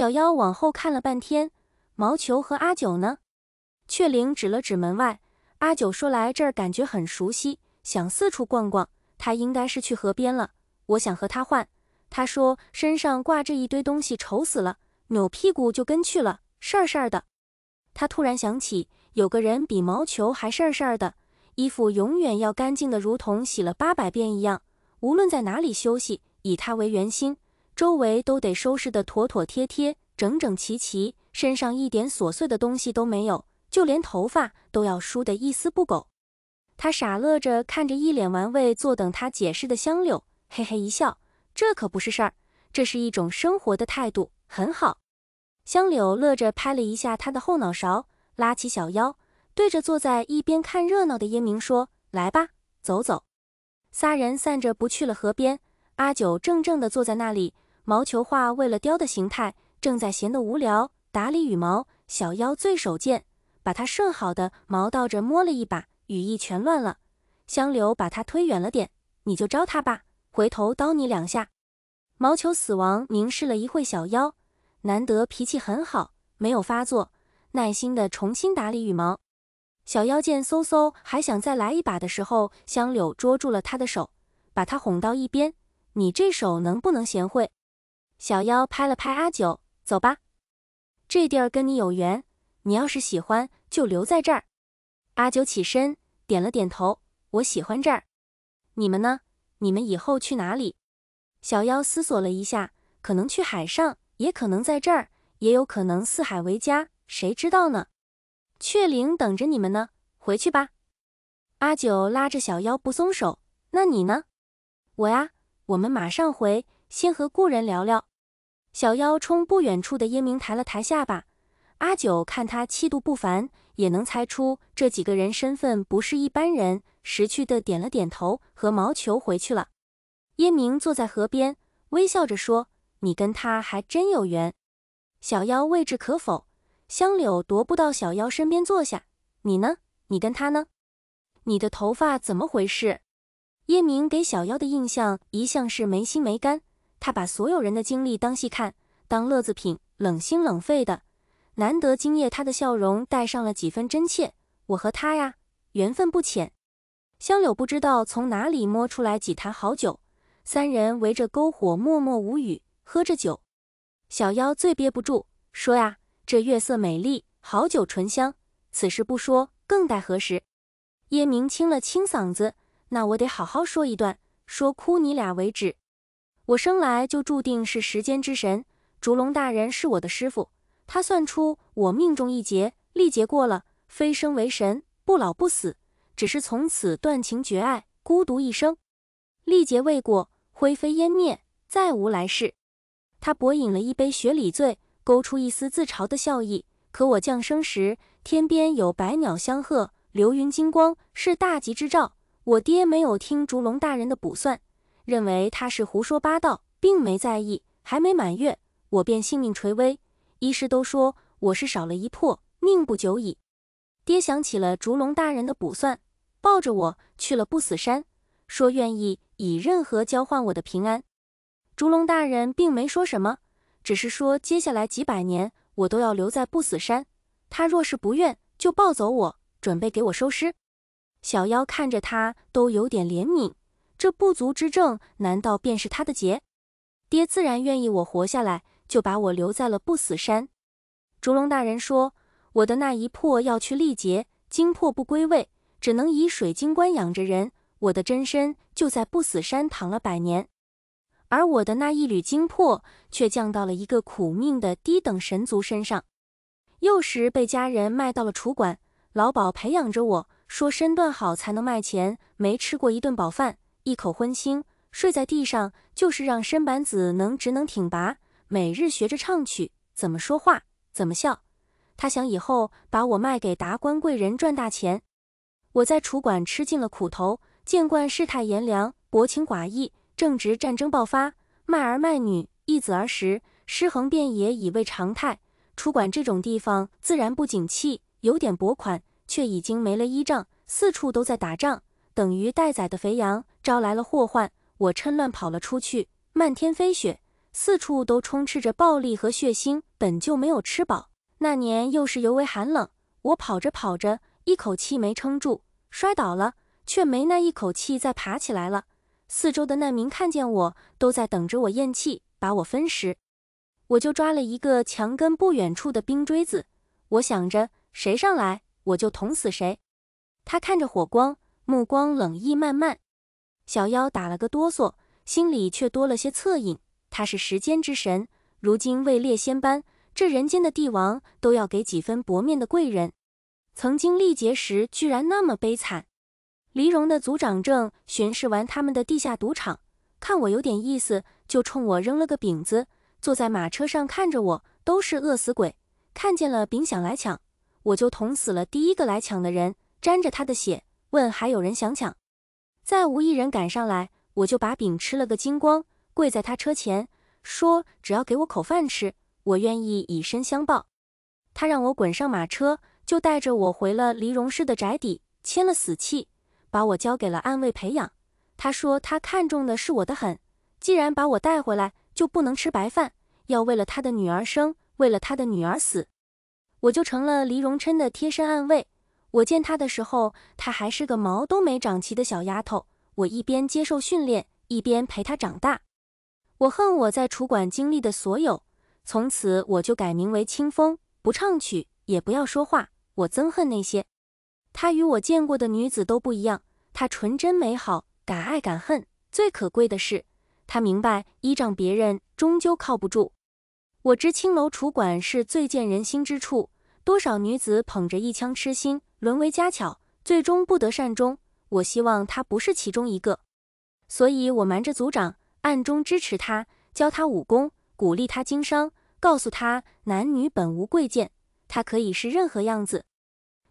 小妖往后看了半天，毛球和阿九呢？雀灵指了指门外。阿九说来这儿感觉很熟悉，想四处逛逛。他应该是去河边了。我想和他换。他说身上挂着一堆东西，丑死了，扭屁股就跟去了，事儿事儿的。他突然想起，有个人比毛球还事儿事儿的，衣服永远要干净的，如同洗了八百遍一样。无论在哪里休息，以他为圆心。周围都得收拾得妥妥帖帖、整整齐齐，身上一点琐碎的东西都没有，就连头发都要梳得一丝不苟。他傻乐着看着一脸玩味、坐等他解释的香柳，嘿嘿一笑：“这可不是事儿，这是一种生活的态度，很好。”香柳乐着拍了一下他的后脑勺，拉起小腰，对着坐在一边看热闹的烟明说：“来吧，走走。”仨人散着步去了河边。阿九怔怔地坐在那里。毛球化为了雕的形态，正在闲得无聊打理羽毛。小妖最手贱，把它顺好的毛倒着摸了一把，羽翼全乱了。香柳把它推远了点，你就招它吧，回头叨你两下。毛球死亡凝视了一会小妖，难得脾气很好，没有发作，耐心的重新打理羽毛。小妖见嗖嗖还想再来一把的时候，香柳捉住了他的手，把他哄到一边，你这手能不能贤惠？小妖拍了拍阿九，走吧，这地儿跟你有缘，你要是喜欢就留在这儿。阿九起身，点了点头，我喜欢这儿。你们呢？你们以后去哪里？小妖思索了一下，可能去海上，也可能在这儿，也有可能四海为家，谁知道呢？雀灵等着你们呢，回去吧。阿九拉着小妖不松手，那你呢？我呀，我们马上回，先和故人聊聊。小妖冲不远处的叶明抬了抬下巴，阿九看他气度不凡，也能猜出这几个人身份不是一般人，识趣的点了点头，和毛球回去了。叶明坐在河边，微笑着说：“你跟他还真有缘。”小妖未置可否，香柳踱步到小妖身边坐下：“你呢？你跟他呢？你的头发怎么回事？”叶明给小妖的印象一向是没心没肝。他把所有人的经历当戏看，当乐子品，冷心冷肺的。难得今夜他的笑容带上了几分真切。我和他呀，缘分不浅。香柳不知道从哪里摸出来几坛好酒，三人围着篝火默默无语，喝着酒。小妖最憋不住，说呀，这月色美丽，好酒醇香，此时不说更待何时？叶明清了清嗓子，那我得好好说一段，说哭你俩为止。我生来就注定是时间之神，烛龙大人是我的师傅，他算出我命中一劫，历劫过了，飞升为神，不老不死，只是从此断情绝爱，孤独一生；历劫未过，灰飞烟灭，再无来世。他薄饮了一杯雪里醉，勾出一丝自嘲的笑意。可我降生时，天边有百鸟相贺，流云金光，是大吉之兆。我爹没有听烛龙大人的卜算。认为他是胡说八道，并没在意。还没满月，我便性命垂危，医师都说我是少了一魄，命不久矣。爹想起了烛龙大人的卜算，抱着我去了不死山，说愿意以任何交换我的平安。烛龙大人并没说什么，只是说接下来几百年我都要留在不死山，他若是不愿，就抱走我，准备给我收尸。小妖看着他都有点怜悯。这不足之症，难道便是他的劫？爹自然愿意我活下来，就把我留在了不死山。烛龙大人说，我的那一魄要去历劫，精魄不归位，只能以水晶棺养着人。我的真身就在不死山躺了百年，而我的那一缕精魄却降到了一个苦命的低等神族身上。幼时被家人卖到了楚馆，老鸨培养着我说身段好才能卖钱，没吃过一顿饱饭。一口荤腥，睡在地上就是让身板子能直能挺拔。每日学着唱曲，怎么说话，怎么笑。他想以后把我卖给达官贵人赚大钱。我在楚馆吃尽了苦头，见惯世态炎凉，薄情寡义。正值战争爆发，卖儿卖女，易子而食，尸横遍野已为常态。楚馆这种地方自然不景气，有点薄款，却已经没了依仗，四处都在打仗，等于待宰的肥羊。招来了祸患，我趁乱跑了出去。漫天飞雪，四处都充斥着暴力和血腥。本就没有吃饱，那年又是尤为寒冷。我跑着跑着，一口气没撑住，摔倒了，却没那一口气再爬起来了。四周的难民看见我，都在等着我咽气，把我分食。我就抓了一个墙根不远处的冰锥子，我想着谁上来我就捅死谁。他看着火光，目光冷意漫漫。小妖打了个哆嗦，心里却多了些恻隐。他是时间之神，如今位列仙班，这人间的帝王都要给几分薄面的贵人。曾经历劫时，居然那么悲惨。黎荣的族长正巡视完他们的地下赌场，看我有点意思，就冲我扔了个饼子。坐在马车上看着我，都是饿死鬼。看见了饼想来抢，我就捅死了第一个来抢的人，沾着他的血，问还有人想抢。再无一人赶上来，我就把饼吃了个精光，跪在他车前说：“只要给我口饭吃，我愿意以身相报。”他让我滚上马车，就带着我回了黎荣氏的宅邸，签了死契，把我交给了暗卫培养。他说他看中的是我的很，既然把我带回来，就不能吃白饭，要为了他的女儿生，为了他的女儿死，我就成了黎荣琛的贴身暗卫。我见她的时候，她还是个毛都没长齐的小丫头。我一边接受训练，一边陪她长大。我恨我在楚馆经历的所有。从此，我就改名为清风，不唱曲，也不要说话。我憎恨那些。她与我见过的女子都不一样。她纯真美好，敢爱敢恨。最可贵的是，她明白依仗别人终究靠不住。我知青楼楚馆是最见人心之处，多少女子捧着一腔痴心。沦为家巧，最终不得善终。我希望他不是其中一个，所以我瞒着族长，暗中支持他，教他武功，鼓励他经商，告诉他男女本无贵贱，他可以是任何样子。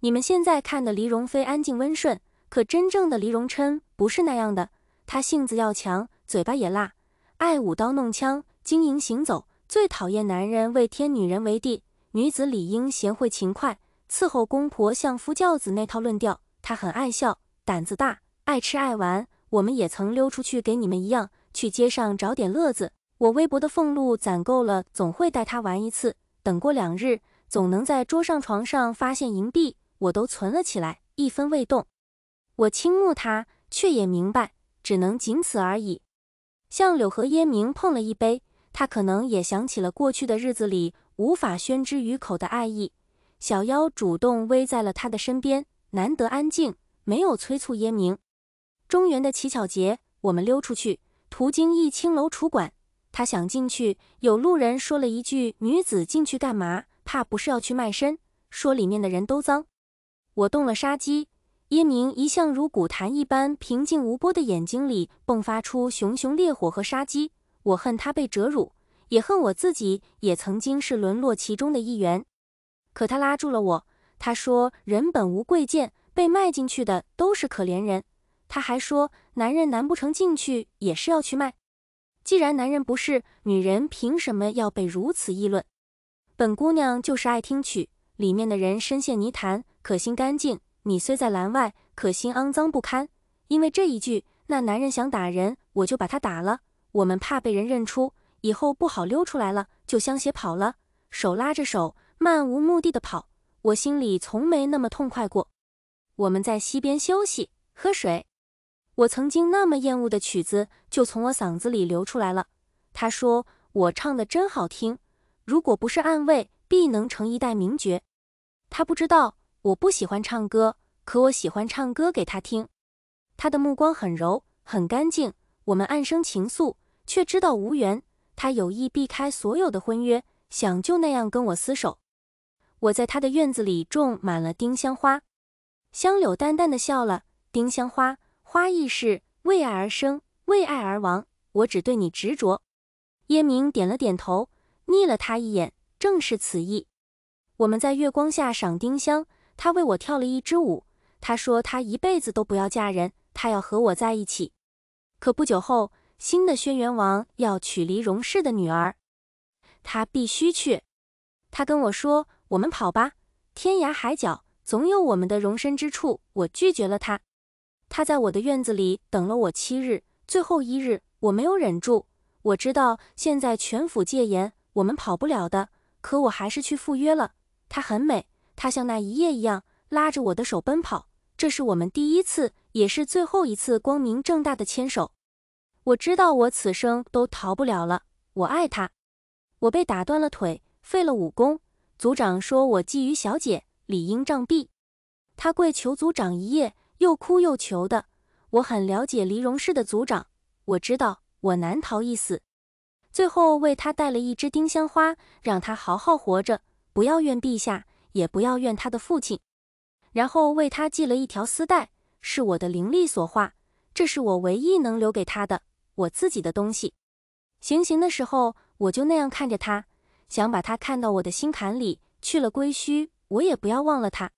你们现在看的黎荣妃安静温顺，可真正的黎荣琛不是那样的。他性子要强，嘴巴也辣，爱舞刀弄枪，经营行走，最讨厌男人为天，女人为地。女子理应贤惠勤快。伺候公婆、相夫教子那套论调，他很爱笑，胆子大，爱吃爱玩。我们也曾溜出去给你们一样，去街上找点乐子。我微薄的俸禄攒够了，总会带他玩一次。等过两日，总能在桌上、床上发现银币，我都存了起来，一分未动。我倾慕他，却也明白，只能仅此而已。向柳和烟明碰了一杯，他可能也想起了过去的日子里无法宣之于口的爱意。小妖主动偎在了他的身边，难得安静，没有催促耶明。中原的乞巧节，我们溜出去，途经一青楼楚馆，他想进去，有路人说了一句：“女子进去干嘛？怕不是要去卖身。”说里面的人都脏。我动了杀机。耶明一向如古坛一般平静无波的眼睛里迸发出熊熊烈火和杀机。我恨他被折辱，也恨我自己，也曾经是沦落其中的一员。可他拉住了我，他说：“人本无贵贱，被卖进去的都是可怜人。”他还说：“男人难不成进去也是要去卖？既然男人不是，女人凭什么要被如此议论？”本姑娘就是爱听曲，里面的人深陷泥潭，可心干净；你虽在栏外，可心肮脏不堪。因为这一句，那男人想打人，我就把他打了。我们怕被人认出，以后不好溜出来了，就相携跑了，手拉着手。漫无目的的跑，我心里从没那么痛快过。我们在溪边休息喝水，我曾经那么厌恶的曲子就从我嗓子里流出来了。他说我唱的真好听，如果不是暗卫，必能成一代名角。他不知道我不喜欢唱歌，可我喜欢唱歌给他听。他的目光很柔，很干净，我们暗生情愫，却知道无缘。他有意避开所有的婚约，想就那样跟我厮守。我在他的院子里种满了丁香花，香柳淡淡的笑了。丁香花，花亦是为爱而生，为爱而亡。我只对你执着。叶明点了点头，睨了他一眼，正是此意。我们在月光下赏丁香，他为我跳了一支舞。他说他一辈子都不要嫁人，他要和我在一起。可不久后，新的轩辕王要娶离荣氏的女儿，他必须去。他跟我说。我们跑吧，天涯海角总有我们的容身之处。我拒绝了他，他在我的院子里等了我七日，最后一日我没有忍住。我知道现在全府戒严，我们跑不了的，可我还是去赴约了。她很美，她像那一夜一样，拉着我的手奔跑。这是我们第一次，也是最后一次光明正大的牵手。我知道我此生都逃不了了。我爱她，我被打断了腿，废了武功。族长说我觊觎小姐，理应杖毙。他跪求族长一夜，又哭又求的。我很了解黎荣氏的族长，我知道我难逃一死。最后为他带了一支丁香花，让他好好活着，不要怨陛下，也不要怨他的父亲。然后为他系了一条丝带，是我的灵力所化，这是我唯一能留给他的我自己的东西。行刑的时候，我就那样看着他。想把他看到我的心坎里去了，归墟我也不要忘了他。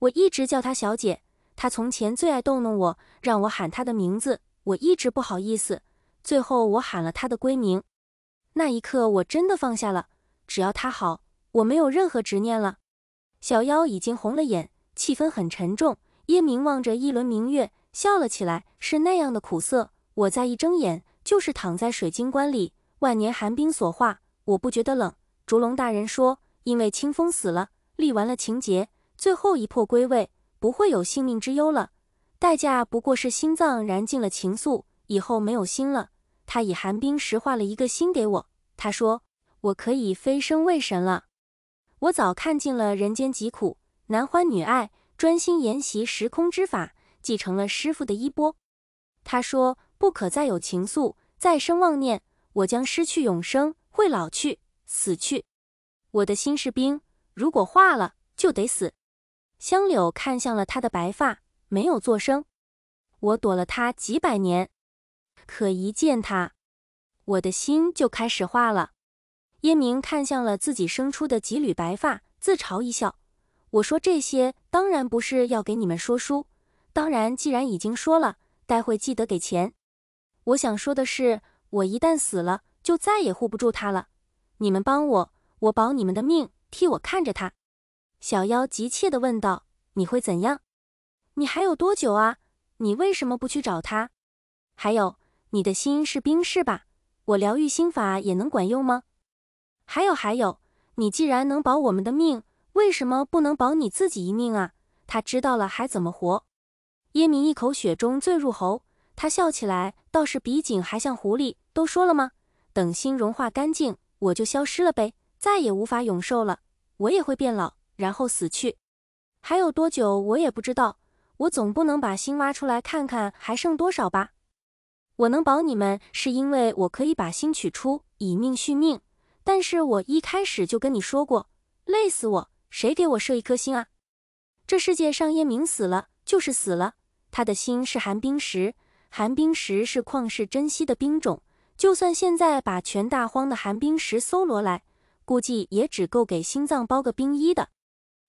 我一直叫他小姐，他从前最爱逗弄我，让我喊他的名字，我一直不好意思。最后我喊了他的闺名，那一刻我真的放下了。只要他好，我没有任何执念了。小妖已经红了眼，气氛很沉重。叶明望着一轮明月笑了起来，是那样的苦涩。我再一睁眼，就是躺在水晶棺里，万年寒冰所化，我不觉得冷。烛龙大人说：“因为清风死了，历完了情劫，最后一魄归位，不会有性命之忧了。代价不过是心脏燃尽了情愫，以后没有心了。他以寒冰石化了一个心给我。他说：我可以飞升为神了。我早看尽了人间疾苦，男欢女爱，专心研习时空之法，继承了师傅的衣钵。他说：不可再有情愫，再生妄念，我将失去永生，会老去。”死去，我的心是冰，如果化了就得死。香柳看向了他的白发，没有作声。我躲了他几百年，可一见他，我的心就开始化了。叶明看向了自己生出的几缕白发，自嘲一笑。我说这些当然不是要给你们说书，当然既然已经说了，待会记得给钱。我想说的是，我一旦死了，就再也护不住他了。你们帮我，我保你们的命，替我看着他。小妖急切地问道：“你会怎样？你还有多久啊？你为什么不去找他？还有，你的心是冰是吧？我疗愈心法也能管用吗？还有还有，你既然能保我们的命，为什么不能保你自己一命啊？他知道了还怎么活？”耶明一口血中醉入喉，他笑起来倒是比景还像狐狸。都说了吗？等心融化干净。我就消失了呗，再也无法永寿了。我也会变老，然后死去。还有多久我也不知道。我总不能把心挖出来看看还剩多少吧？我能保你们是因为我可以把心取出，以命续命。但是我一开始就跟你说过，累死我，谁给我设一颗心啊？这世界上，叶明死了就是死了，他的心是寒冰石，寒冰石是旷世珍稀的冰种。就算现在把全大荒的寒冰石搜罗来，估计也只够给心脏包个冰衣的。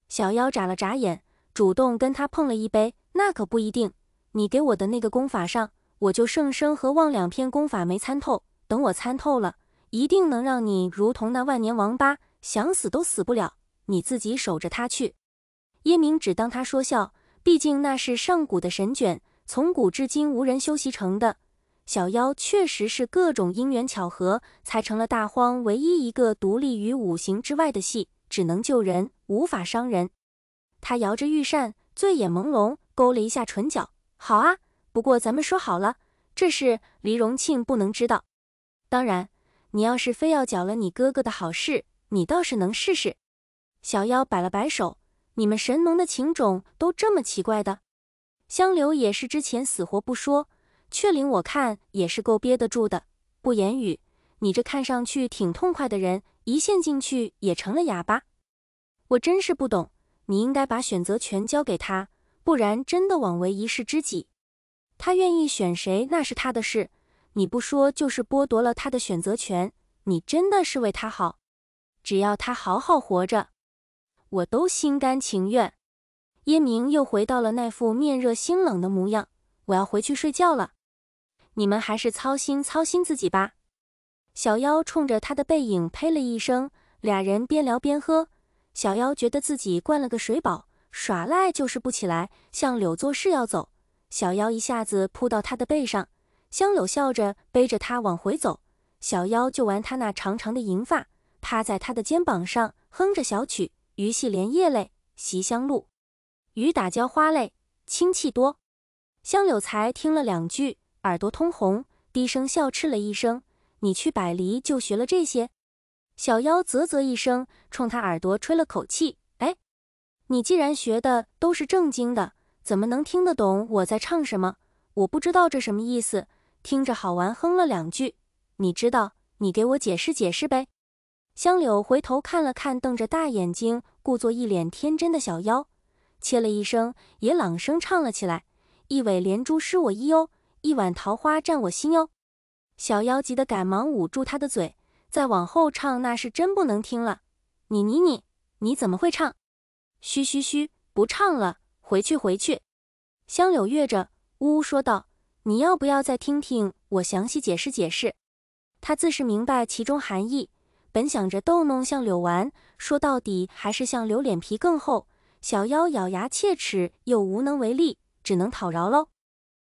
小妖眨了眨眼，主动跟他碰了一杯。那可不一定，你给我的那个功法上，我就圣生和望两篇功法没参透。等我参透了，一定能让你如同那万年王八，想死都死不了。你自己守着他去。叶明只当他说笑，毕竟那是上古的神卷，从古至今无人修习成的。小妖确实是各种因缘巧合，才成了大荒唯一一个独立于五行之外的系，只能救人，无法伤人。他摇着玉扇，醉眼朦胧，勾了一下唇角。好啊，不过咱们说好了，这事黎荣庆不能知道。当然，你要是非要搅了你哥哥的好事，你倒是能试试。小妖摆了摆手，你们神农的情种都这么奇怪的？香流也是之前死活不说。却领我看也是够憋得住的，不言语。你这看上去挺痛快的人，一陷进去也成了哑巴。我真是不懂，你应该把选择权交给他，不然真的枉为一世知己。他愿意选谁那是他的事，你不说就是剥夺了他的选择权。你真的是为他好，只要他好好活着，我都心甘情愿。耶明又回到了那副面热心冷的模样。我要回去睡觉了。你们还是操心操心自己吧。小妖冲着他的背影呸了一声。俩人边聊边喝。小妖觉得自己灌了个水饱，耍赖就是不起来。向柳作势要走，小妖一下子扑到他的背上。香柳笑着背着他往回走。小妖就玩他那长长的银发，趴在他的肩膀上哼着小曲：“鱼戏莲叶累，习香露；雨打蕉花累，清气多。”香柳才听了两句。耳朵通红，低声笑斥了一声：“你去百里就学了这些？”小妖啧啧一声，冲他耳朵吹了口气：“哎，你既然学的都是正经的，怎么能听得懂我在唱什么？我不知道这什么意思，听着好玩，哼了两句。你知道，你给我解释解释呗。”香柳回头看了看，瞪着大眼睛，故作一脸天真的小妖，切了一声，也朗声唱了起来：“一尾连珠失我意哦。”一碗桃花占我心哟，小妖急得赶忙捂住他的嘴，再往后唱那是真不能听了。你你你，你怎么会唱？嘘嘘嘘，不唱了，回去回去。香柳乐着，呜呜说道：“你要不要再听听我详细解释解释？”他自是明白其中含义，本想着逗弄香柳玩，说到底还是香柳脸皮更厚。小妖咬牙切齿又无能为力，只能讨饶喽。